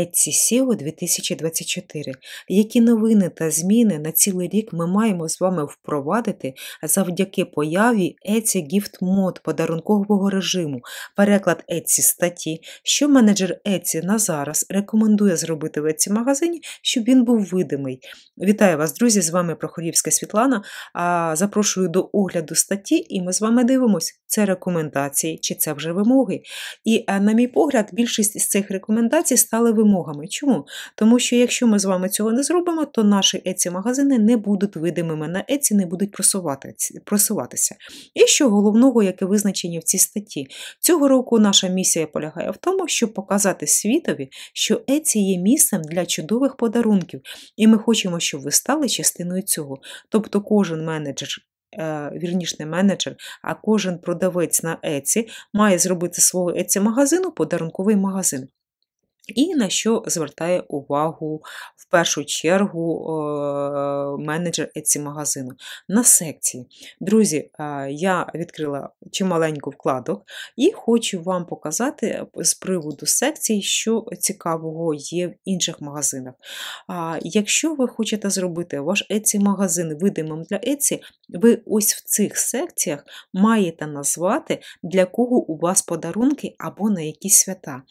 Етці Сіо 2024. Які новини та зміни на цілий рік ми маємо з вами впровадити завдяки появі Еці Gift Mode подарункового режиму, переклад Еці статті, що менеджер Еці на зараз рекомендує зробити в Еці магазині, щоб він був видимий. Вітаю вас, друзі! З вами Прохорівська Світлана. Запрошую до огляду статті, і ми з вами дивимося, це рекомендації чи це вже вимоги. І е, на мій погляд, більшість з цих рекомендацій стали вимогами. Чому? Тому що якщо ми з вами цього не зробимо, то наші еці магазини не будуть видимими на еці, не будуть просувати, просуватися. І що головного, яке визначення в цій статті, цього року наша місія полягає в тому, щоб показати світові, що Еці є місцем для чудових подарунків, і ми хочемо, щоб ви стали частиною цього. Тобто, кожен менеджер. Е, Вірніш не менеджер, а кожен продавець на Еці має зробити свого Еці магазину подарунковий магазин. І на що звертає увагу в першу чергу е, менеджер Еці магазину на секції. Друзі, е, я відкрила чималеньку вкладок і хочу вам показати з приводу секцій, що цікавого є в інших магазинах. Якщо ви хочете зробити ваш Еці магазин видимим для Еці, ви ось в цих секціях маєте назвати, для кого у вас подарунки або на які свята.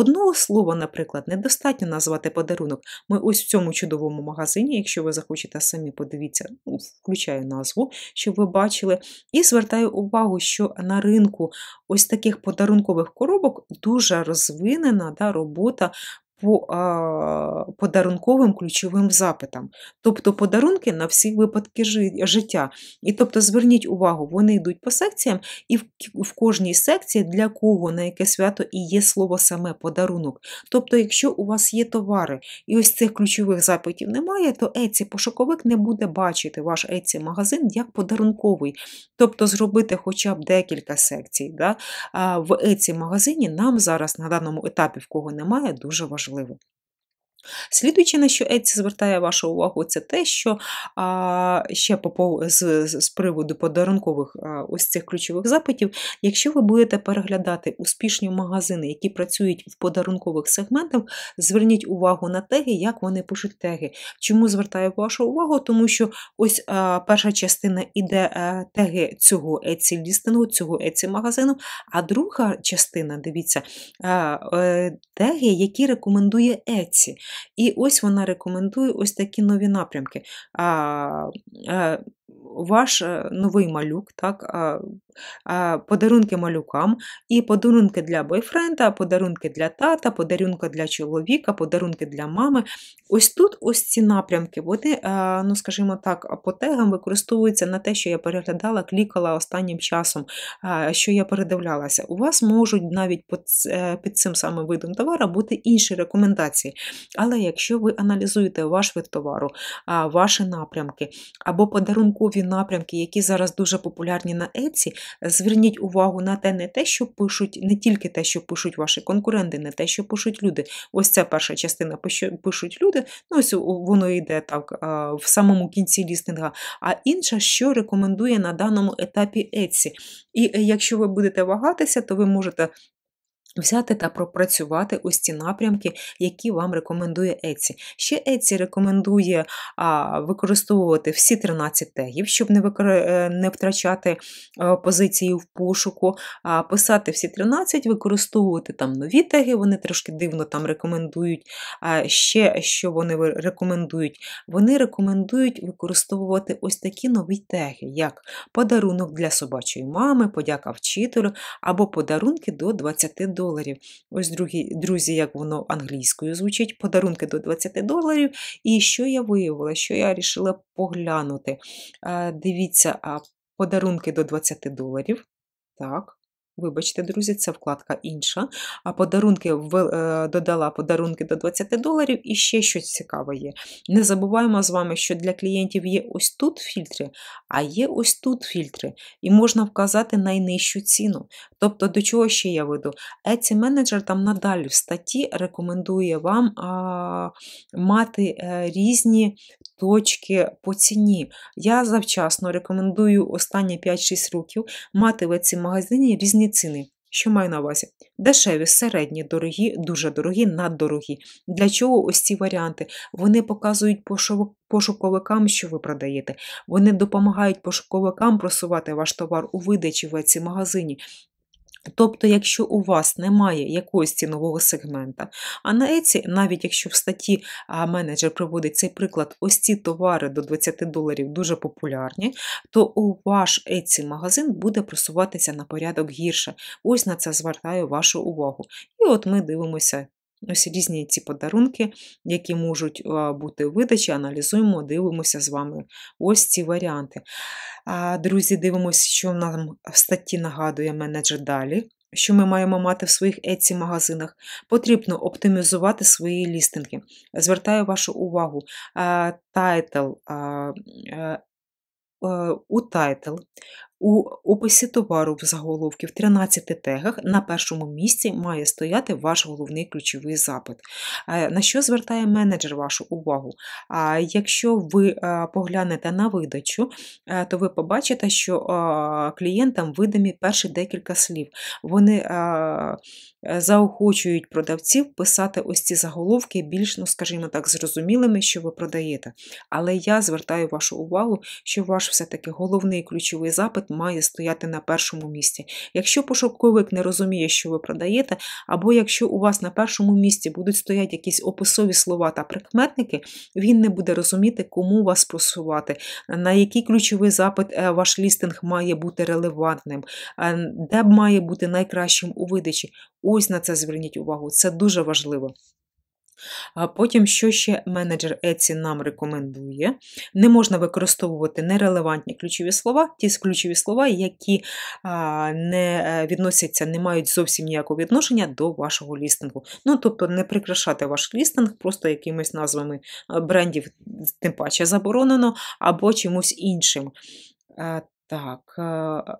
Одного слова, наприклад, недостатньо назвати подарунок. Ми ось в цьому чудовому магазині, якщо ви захочете самі подивіться, ну, включаю назву, щоб ви бачили. І звертаю увагу, що на ринку ось таких подарункових коробок дуже розвинена да, робота по а, подарунковим ключовим запитам. Тобто подарунки на всі випадки життя. І тобто, зверніть увагу, вони йдуть по секціям, і в, в кожній секції для кого на яке свято і є слово саме подарунок. Тобто, якщо у вас є товари, і ось цих ключових запитів немає, то еці пошуковик не буде бачити ваш еці магазин як подарунковий. Тобто зробити хоча б декілька секцій. Да? в еці магазині нам зараз на даному етапі, в кого немає, дуже важливо. важливо. Слідуючи, на що Еці звертає вашу увагу, це те, що а, ще по, з, з приводу подарункових а, ось цих ключових запитів, якщо ви будете переглядати успішні магазини, які працюють в подарункових сегментах, зверніть увагу на теги, як вони пишуть теги. Чому звертаю вашу увагу? Тому що ось а, перша частина іде а, е, теги цього Etsy лістингу, цього Еці магазину, а друга частина, дивіться, а, а, е, теги, які рекомендує Еці. І ось вона рекомендує ось такі нові напрямки. А, а, е, Ваш е, новий малюк, так, а, подарунки малюкам, і подарунки для бойфренда, подарунки для тата, подарунки для чоловіка, подарунки для мами. Ось тут ось ці напрямки, вони, ну скажімо так, по тегам використовуються на те, що я переглядала, клікала останнім часом, що я передивлялася. У вас можуть навіть під е, цим самим видом товара бути інші рекомендації. Але якщо ви аналізуєте ваш вид товару, ваші напрямки або подарункові напрямки, які зараз дуже популярні на Etsy, Зверніть увагу на те, не те, що пишуть, не тільки те, що пишуть ваші конкуренти, не те, що пишуть люди. Ось ця перша частина пишуть люди. Ну ось воно йде так в самому кінці лістинга. А інша, що рекомендує на даному етапі Etsy. І е, якщо ви будете вагатися, то ви можете взяти та пропрацювати ось ці напрямки, які вам рекомендує Еці. Ще Еці рекомендує а, використовувати всі 13 тегів, щоб не викор... Е, не втрачати а, е, позиції в пошуку, а писати всі 13, використовувати там нові теги, вони трошки дивно там рекомендують. А Ще що вони рекомендують? Вони рекомендують використовувати ось такі нові теги, як подарунок для собачої мами, подяка вчителю або подарунки до 20 доларів доларів. Ось, другі, друзі, як воно англійською звучить, подарунки до 20 доларів. І що я виявила, що я вирішила поглянути. Е, дивіться, подарунки до 20 доларів. Так. Вибачте, друзі, це вкладка інша. А подарунки е, додала подарунки до 20 доларів і ще щось цікаве є. Не забуваємо з вами, що для клієнтів є ось тут фільтри, а є ось тут фільтри, і можна вказати найнижчу ціну. Тобто, до чого ще я веду? Еці менеджер там надалі в статті рекомендує вам а, мати е, різні точки по ціні. Я завчасно рекомендую останні 5-6 років мати в еці магазині різні різні ціни. Що маю на увазі? Дешеві, середні, дорогі, дуже дорогі, наддорогі. Для чого ось ці варіанти? Вони показують пошуковикам, що ви продаєте. Вони допомагають пошуковикам просувати ваш товар у видачі в ці магазині. Тобто, якщо у вас немає якогось цінового сегмента, а на Еці, навіть якщо в статті менеджер приводить цей приклад, ось ці товари до 20 доларів дуже популярні, то у ваш Еці магазин буде просуватися на порядок гірше. Ось на це звертаю вашу увагу. І от ми дивимося Ось ну, різні ці подарунки, які можуть бути видачі, аналізуємо, дивимося з вами ось ці варіанти. Друзі, дивимося, що нам в статті нагадує менеджер далі. Що ми маємо мати в своїх etsy магазинах, потрібно оптимізувати свої лістинги. Звертаю вашу увагу, тайтл е, у тайтл у описі товару в заголовки в 13 тегах на першому місці має стояти ваш головний ключовий запит. Е, на що звертає менеджер вашу увагу? А якщо ви е, поглянете на видачу, е, то ви побачите, що клієнтам видимі перші декілька слів. Вони заохочують продавців писати ось ці заголовки більш, ну скажімо так, зрозумілими, що ви продаєте. Але я звертаю вашу увагу, що ваш все-таки головний ключовий запит має стояти на першому місці. Якщо пошуковик не розуміє, що ви продаєте, або якщо у вас на першому місці будуть стояти якісь описові слова та прикметники, він не буде розуміти, кому вас просувати, на який ключовий запит е, ваш лістинг має бути релевантним, е, де б має бути найкращим у видачі. Ось на це зверніть увагу, це дуже важливо. Потім, що ще менеджер Etsy нам рекомендує, не можна використовувати нерелевантні ключові слова, ті ключові слова, які не е, відносяться, не мають зовсім ніякого відношення до вашого лістингу. Ну, тобто, не прикрашати ваш лістинг просто якимись назвами брендів, тим паче заборонено, або чимось іншим. Е, так, е,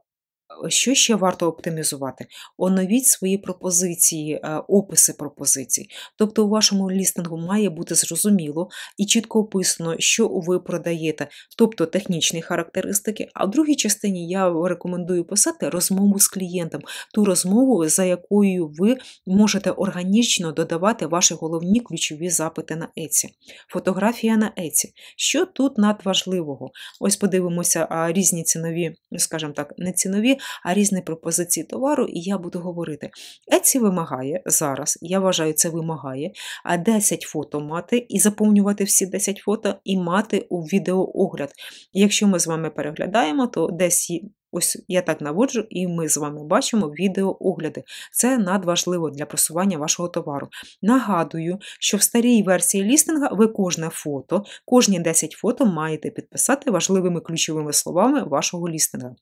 що ще варто оптимізувати? Оновіть свої пропозиції, е, описи пропозицій. Тобто, у вашому лістингу має бути зрозуміло і чітко описано, що ви продаєте, тобто технічні характеристики. А в другій частині я рекомендую писати розмову з клієнтом, ту розмову, за якою ви можете органічно додавати ваші головні ключові запити на Еці. Фотографія на Еці. Що тут надважливого? Ось подивимося різні цінові, скажімо так, не цінові. А різні пропозиції товару, і я буду говорити. Еці вимагає зараз, я вважаю, це вимагає 10 фото мати і заповнювати всі 10 фото, і мати у відеоогляд. Якщо ми з вами переглядаємо, то десь. Ось я так наводжу, і ми з вами бачимо відеоогляди. Це надважливо для просування вашого товару. Нагадую, що в старій версії лістинга ви кожне фото, кожні 10 фото маєте підписати важливими ключовими словами вашого лістинга.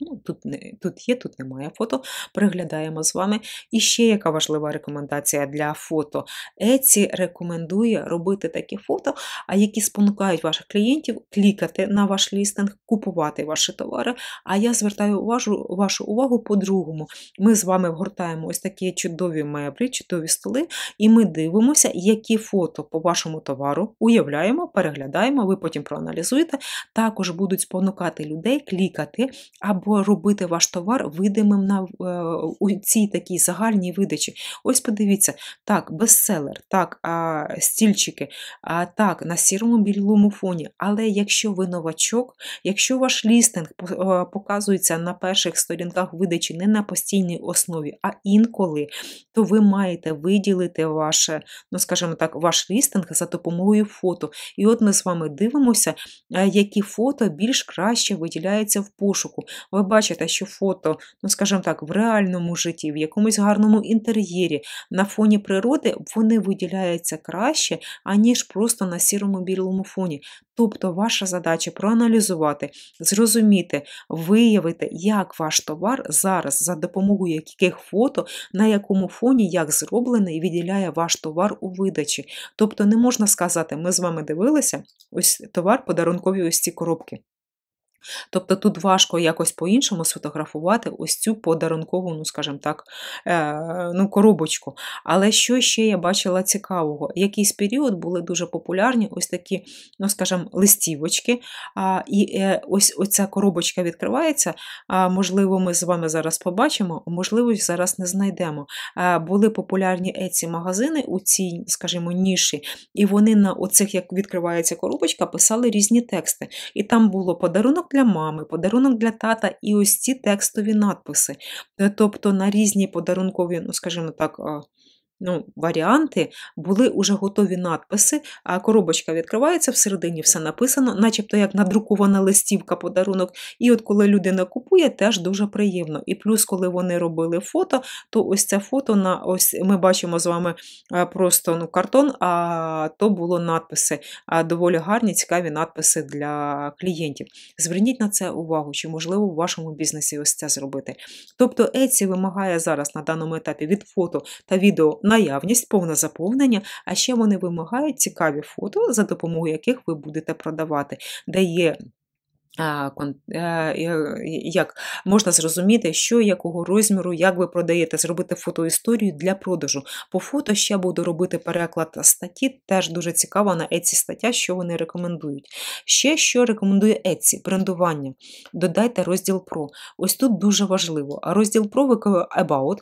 Ну, Тут тут є, тут немає фото. Приглядаємо з вами. І ще яка важлива рекомендація для фото. Еці рекомендує робити такі фото, а які спонукають ваших клієнтів клікати на ваш лістинг, купувати ваші товари. А я звертаю вашу, вашу увагу по-другому. Ми з вами вгортаємо ось такі чудові меблі, чудові столи, і ми дивимося, які фото по вашому товару уявляємо, переглядаємо, ви потім проаналізуєте. Також будуть спонукати людей клікати або або робити ваш товар видимим на е, у цій такій загальній видачі. Ось подивіться, так, бестселер, так, а, стільчики, а, так, на сірому білому фоні. Але якщо ви новачок, якщо ваш лістинг е, показується на перших сторінках видачі не на постійній основі, а інколи, то ви маєте виділити ваше, ну скажімо так, ваш лістинг за допомогою фото. І от ми з вами дивимося, е, які фото більш краще виділяються в пошуку ви бачите, що фото, ну скажімо так, в реальному житті, в якомусь гарному інтер'єрі, на фоні природи, вони виділяються краще, аніж просто на сірому білому фоні. Тобто, ваша задача проаналізувати, зрозуміти, виявити, як ваш товар зараз, за допомогою яких фото, на якому фоні як зроблений, виділяє ваш товар у видачі. Тобто, не можна сказати, ми з вами дивилися, ось товар подарункові ось ці коробки. Тобто тут важко якось по-іншому сфотографувати ось цю подарункову, ну, скажімо так, е, ну, коробочку. Але що ще я бачила цікавого? Якийсь період були дуже популярні ось такі, ну, скажімо, листівочки. І е, ось ця коробочка відкривається. Можливо, ми з вами зараз побачимо, можливо, зараз не знайдемо. Були популярні ці магазини у цій, скажімо, ніші, і вони на оцих, як відкривається коробочка, писали різні тексти. І там було подарунок для мами, подарунок для тата і ось ці текстові надписи. Е, тобто на різні подарункові, ну, скажімо так, ну, варіанти, були уже готові надписи, а коробочка відкривається всередині, все написано, начебто як надрукована листівка подарунок. І от коли людина купує, теж дуже приємно. І плюс, коли вони робили фото, то ось це фото на ось ми бачимо з вами просто ну, картон, а то було надписи, а доволі гарні, цікаві надписи для клієнтів. Зверніть на це увагу, чи можливо в вашому бізнесі ось це зробити. Тобто, Еці вимагає зараз на даному етапі від фото та відео наявність, повне заповнення, а ще вони вимагають цікаві фото, за допомогою яких ви будете продавати, де є Е, як Можна зрозуміти, що якого розміру, як ви продаєте, зробити фотоісторію для продажу. По фото ще буду робити переклад статті, теж дуже цікава на Etsy стаття, що вони рекомендують. Ще що рекомендує Etsy? брендування. Додайте розділ Про. Ось тут дуже важливо. Розділ Про About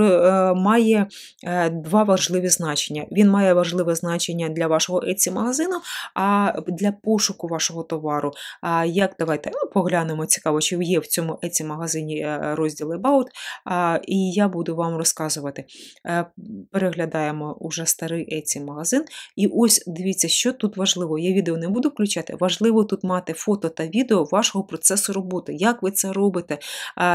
е, має е, два важливі значення. Він має важливе значення для вашого Etsy магазину, а для пошуку вашого товару. Я як давайте ну, поглянемо цікаво, чи є в цьому еці магазині е, розділ About, і я буду вам розказувати. Е, переглядаємо уже старий еці магазин. І ось дивіться, що тут важливо. Я відео не буду включати. Важливо тут мати фото та відео вашого процесу роботи. Як ви це робите,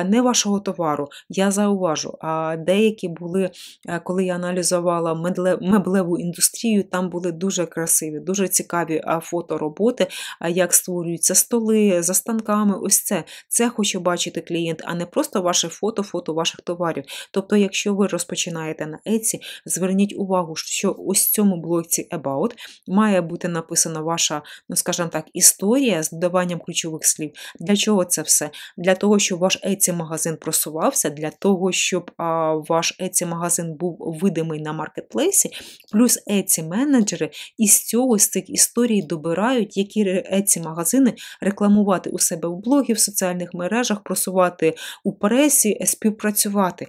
не вашого товару. Я зауважу. Деякі були, е, коли я аналізувала меблеву індустрію, там були дуже красиві, дуже цікаві фотороботи, як створюються столи за станками, ось це. Це хоче бачити клієнт, а не просто ваше фото, фото ваших товарів. Тобто, якщо ви розпочинаєте на Etsy, зверніть увагу, що ось в цьому блоці About має бути написана ваша, ну скажімо так, історія з додаванням ключових слів. Для чого це все? Для того, щоб ваш Etsy магазин просувався, для того, щоб а, ваш Etsy магазин був видимий на маркетплейсі, плюс Etsy менеджери із цього з цих історій добирають, які Etsy магазини рекламують рекламувати у себе в блогі, в соціальних мережах, просувати у пресі, е, співпрацювати.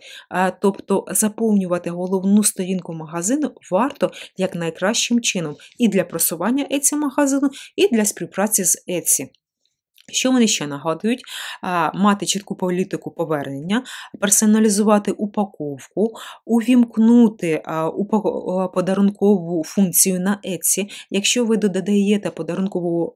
Тобто заповнювати головну сторінку магазину варто як найкращим чином і для просування еці магазину, і для співпраці з еці. Що вони ще нагадують? Мати чітку політику повернення, персоналізувати упаковку, увімкнути подарункову функцію на Etsy. Якщо ви додаєте подарункову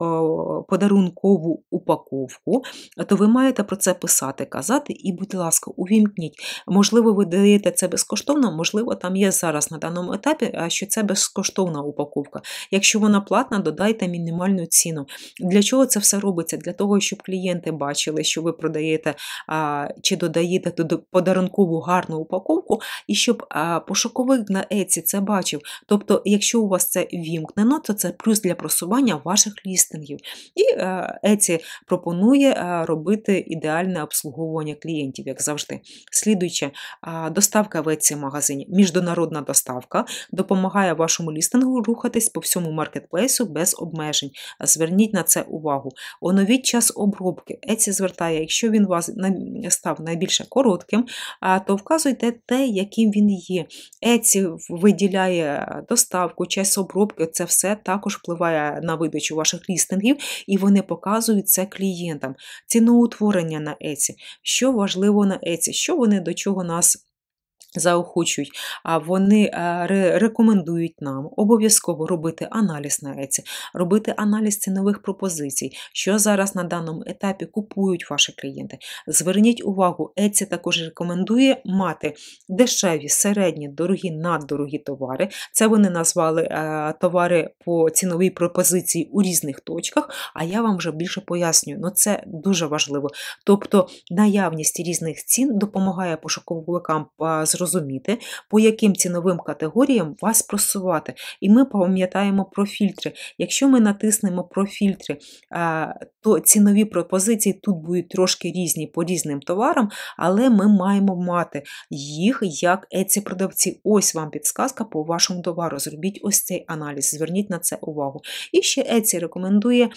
подарункову упаковку, то ви маєте про це писати, казати і, будь ласка, увімкніть. Можливо, ви даєте це безкоштовно, можливо, там є зараз на даному етапі, що це безкоштовна упаковка. Якщо вона платна, додайте мінімальну ціну. Для чого це все робиться? Для того, того, щоб клієнти бачили, що ви продаєте а, чи додаєте туди подарункову гарну упаковку, і щоб а, пошуковик на Еці це бачив. Тобто, якщо у вас це вімкнено, то це плюс для просування ваших лістингів. І Еці пропонує а, е, робити ідеальне обслуговування клієнтів, як завжди. Слідуюче, а, доставка в Еці магазині, міжнародна доставка допомагає вашому лістингу рухатись по всьому маркетплейсу без обмежень. Зверніть на це увагу. Оновіть час обробки. Еці звертає, якщо він у вас став найбільше коротким, то вказуйте те, яким він є. Еці виділяє доставку, час обробки, це все також впливає на видачу ваших лістингів, і вони показують це клієнтам. Ціноутворення на Еці, що важливо на Еці, що вони до чого нас Заохочують, а вони е, рекомендують нам обов'язково робити аналіз на еці, робити аналіз цінових пропозицій, що зараз на даному етапі купують ваші клієнти. Зверніть увагу, Еці також рекомендує мати дешеві, середні, дорогі, наддорогі товари. Це вони назвали е, товари по ціновій пропозиції у різних точках, а я вам вже більше пояснюю, але ну, це дуже важливо. Тобто наявність різних цін допомагає пошуковикам зрозуміти, е, зрозуміти, по яким ціновим категоріям вас просувати. І ми пам'ятаємо про фільтри. Якщо ми натиснемо про фільтри, то цінові пропозиції тут будуть трошки різні по різним товарам, але ми маємо мати їх як еці продавці. Ось вам підсказка по вашому товару. Зробіть ось цей аналіз, зверніть на це увагу. І ще Еці рекомендує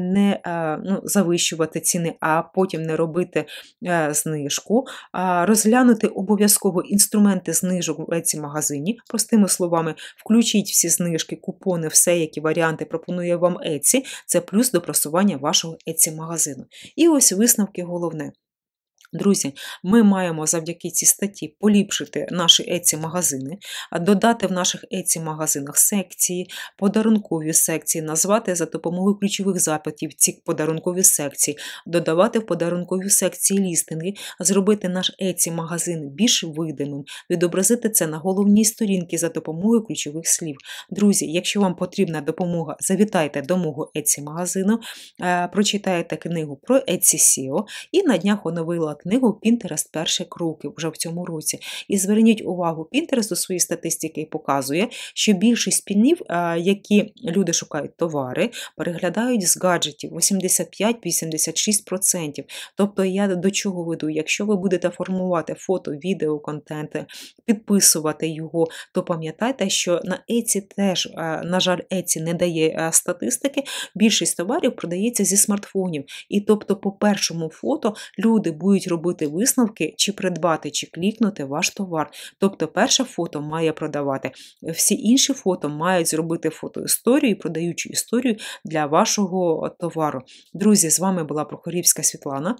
не ну, завищувати ціни, а потім не робити е, знижку, розглянути обов'язково обов'язково інструменти знижок в еці магазині. Простими словами, включіть всі знижки, купони, все, які варіанти пропонує вам Еці, це плюс до просування вашого Еці магазину. І ось висновки головне. Друзі, ми маємо завдяки цій статті поліпшити наші еці магазини, додати в наших еці магазинах секції, подарункові секції, назвати за допомогою ключових запитів ці подарункові секції, додавати в подарункові секції лістинги, зробити наш еці магазин більш видимим, відобразити це на головній сторінці за допомогою ключових слів. Друзі, якщо вам потрібна допомога, завітайте до мого еці магазину, е, прочитайте книгу про еці Сіо і на днях оновила книгу книгу Пінтерест перших кроки вже в цьому році. І зверніть увагу, Пінтерест у своїй статистики показує, що більшість пінів, е, які люди шукають товари, переглядають з гаджетів 85-86%. Тобто, я до чого веду, якщо ви будете формувати фото, відео, контент, підписувати його, то пам'ятайте, що на Еці теж, е, на жаль, Еці не дає е, статистики, більшість товарів продається зі смартфонів. І тобто, по першому фото люди будуть можуть робити висновки, чи придбати, чи клікнути ваш товар. Тобто, перше фото має продавати. Всі інші фото мають зробити фотоісторію, продаючу історію для вашого товару. Друзі, з вами була Прохорівська Світлана.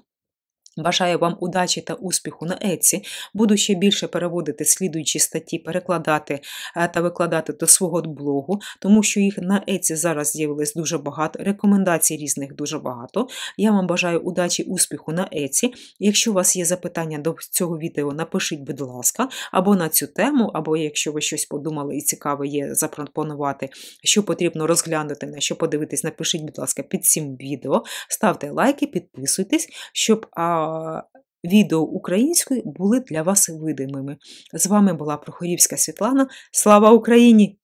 Бажаю вам удачі та успіху на Еці. Буду ще більше переводити слідуючі статті, перекладати е, та викладати до свого блогу, тому що їх на Еці зараз з'явилось дуже багато. Рекомендацій різних дуже багато. Я вам бажаю удачі, успіху на Еці. Якщо у вас є запитання до цього відео, напишіть, будь ласка, або на цю тему, або якщо ви щось подумали і цікаве є запропонувати, що потрібно розглянути, на що подивитись, напишіть, будь ласка, під цим відео. Ставте лайки, підписуйтесь, щоб відео української були для вас видимими. З вами була Прохорівська Світлана. Слава Україні!